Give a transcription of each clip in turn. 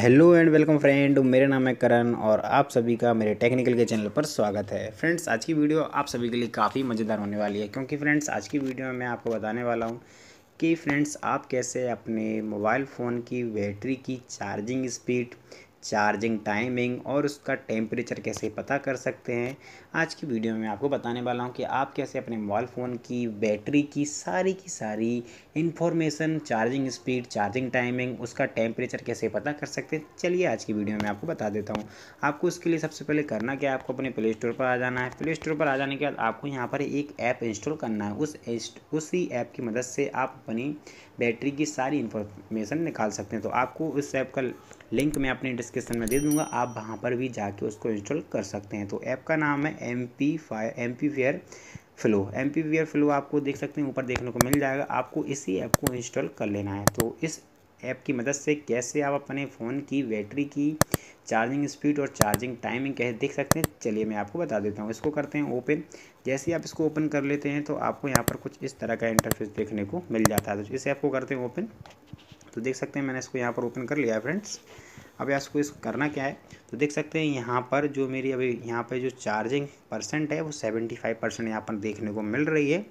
hello and welcome friend मेरा नाम है करण और आप सभी का मेरे टेक्निकल के चैनल पर स्वागत है फ्रेंड्स आज की वीडियो आप सभी के लिए काफ़ी मज़ेदार होने वाली है क्योंकि फ्रेंड्स आज की वीडियो में मैं आपको बताने वाला हूँ कि फ्रेंड्स आप कैसे अपने मोबाइल फ़ोन की बैटरी की चार्जिंग स्पीड चार्जिंग टाइमिंग और उसका टेम्परेचर कैसे पता कर सकते हैं आज की वीडियो में मैं आपको बताने वाला हूँ कि आप कैसे अपने मोबाइल फ़ोन की बैटरी की सारी की सारी information charging speed charging timing उसका टेम्परेचर कैसे पता कर सकते हैं चलिए आज की वीडियो में आपको बता देता हूँ आपको उसके लिए सबसे पहले करना क्या आपको अपने प्ले स्टोर पर आ जाना है प्ले स्टोर पर आ जाने के बाद आपको यहाँ पर एक ऐप इंस्टॉल करना है उस उसी ऐप की मदद से आप अपनी बैटरी की सारी इन्फॉर्मेशन निकाल सकते हैं तो आपको उस ऐप का लिंक मैं अपने डिस्क्रिप्शन में दे दूंगा आप वहाँ पर भी जाके उसको इंस्टॉल कर सकते हैं तो ऐप का नाम है Ampere Ampere Flow Ampere Flow आपको देख सकते हैं ऊपर देखने को मिल जाएगा आपको इसी ऐप को इंस्टॉल कर लेना है तो इस ऐप की मदद से कैसे आप अपने फ़ोन की बैटरी की चार्जिंग स्पीड और चार्जिंग टाइमिंग कैसे देख सकते हैं चलिए मैं आपको बता देता हूँ इसको करते हैं ओपन जैसे ही आप इसको ओपन कर लेते हैं तो आपको यहाँ पर कुछ इस तरह का इंटरफेस देखने को मिल जाता है तो इस ऐप को करते हैं ओपन तो देख सकते हैं मैंने इसको यहाँ पर ओपन कर लिया फ्रेंड्स अभ्यास को इस करना क्या है तो देख सकते हैं यहाँ पर जो मेरी अभी यहाँ पर जो चार्जिंग परसेंट है वो सेवेंटी फाइव परसेंट यहाँ पर देखने को मिल रही है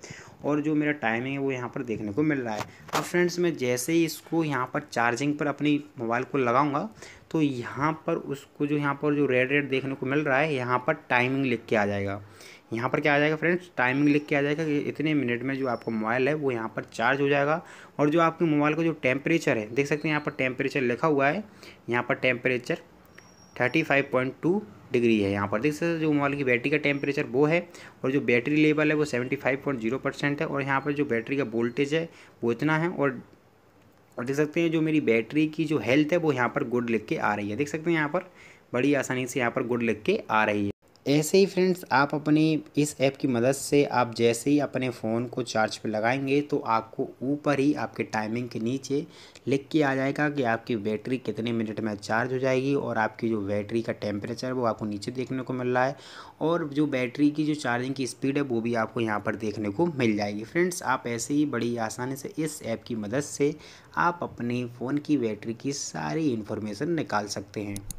और जो मेरा टाइमिंग है वो यहाँ पर देखने को मिल रहा है अब फ्रेंड्स मैं जैसे ही इसको यहाँ पर चार्जिंग पर अपनी मोबाइल को लगाऊँगा तो यहाँ पर उसको जो यहाँ पर जो रेड रेड देखने को मिल रहा है यहाँ पर टाइमिंग लिख के आ जाएगा यहाँ पर क्या आ जाएगा फ्रेंड्स टाइमिंग लिख के आ जाएगा कि इतने मिनट में जो आपका मोबाइल है वो यहाँ पर चार्ज हो जाएगा और जो आपके मोबाइल का जो टेम्परेचर है देख सकते हैं यहाँ पर टेम्परेचर लिखा हुआ है यहाँ पर temperature thirty five point two degree है यहाँ पर देख सकते हैं जो मोबाइल की बैटरी का टेम्परेचर वो है और जो बैटरी लेवल है वो seventy five point zero percent है और यहाँ पर जो बैटरी का वोल्टेज है वो इतना है और और देख सकते हैं जो मेरी बैटरी की जो हेल्थ है वो यहाँ पर गुड लिख के आ रही है देख सकते हैं यहाँ पर बड़ी आसानी से यहाँ पर गुड लिख के आ रही है ऐसे ही फ्रेंड्स आप अपने इस ऐप की मदद से आप जैसे ही अपने फ़ोन को चार्ज पे लगाएंगे तो आपको ऊपर ही आपके टाइमिंग के नीचे लिख के आ जाएगा कि आपकी बैटरी कितने मिनट में चार्ज हो जाएगी और आपकी जो बैटरी का टेम्परेचर वो आपको नीचे देखने को मिल रहा है और जो बैटरी की जो चार्जिंग की स्पीड है वो भी आपको यहाँ पर देखने को मिल जाएगी फ्रेंड्स आप ऐसे ही बड़ी आसानी से इस ऐप की मदद से आप अपने फ़ोन की बैटरी की सारी इन्फॉर्मेशन निकाल सकते हैं